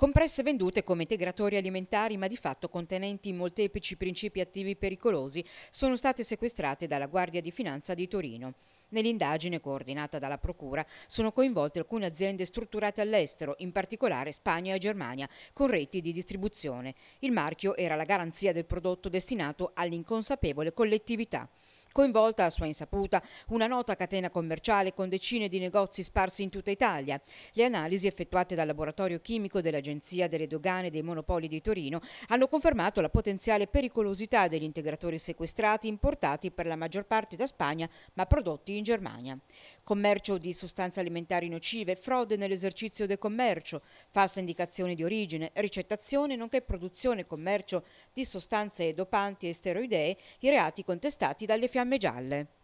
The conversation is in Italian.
compresse vendute come integratori alimentari ma di fatto contenenti molteplici principi attivi pericolosi sono state sequestrate dalla Guardia di Finanza di Torino. Nell'indagine coordinata dalla Procura sono coinvolte alcune aziende strutturate all'estero, in particolare Spagna e Germania, con reti di distribuzione. Il marchio era la garanzia del prodotto destinato all'inconsapevole collettività. Coinvolta a sua insaputa una nota catena commerciale con decine di negozi sparsi in tutta Italia. Le analisi effettuate dal laboratorio chimico dell'Agenzia delle Dogane dei Monopoli di Torino hanno confermato la potenziale pericolosità degli integratori sequestrati importati per la maggior parte da Spagna ma prodotti in Germania commercio di sostanze alimentari nocive, frode nell'esercizio del commercio, falsa indicazione di origine, ricettazione nonché produzione e commercio di sostanze dopanti e steroidee, i reati contestati dalle fiamme gialle.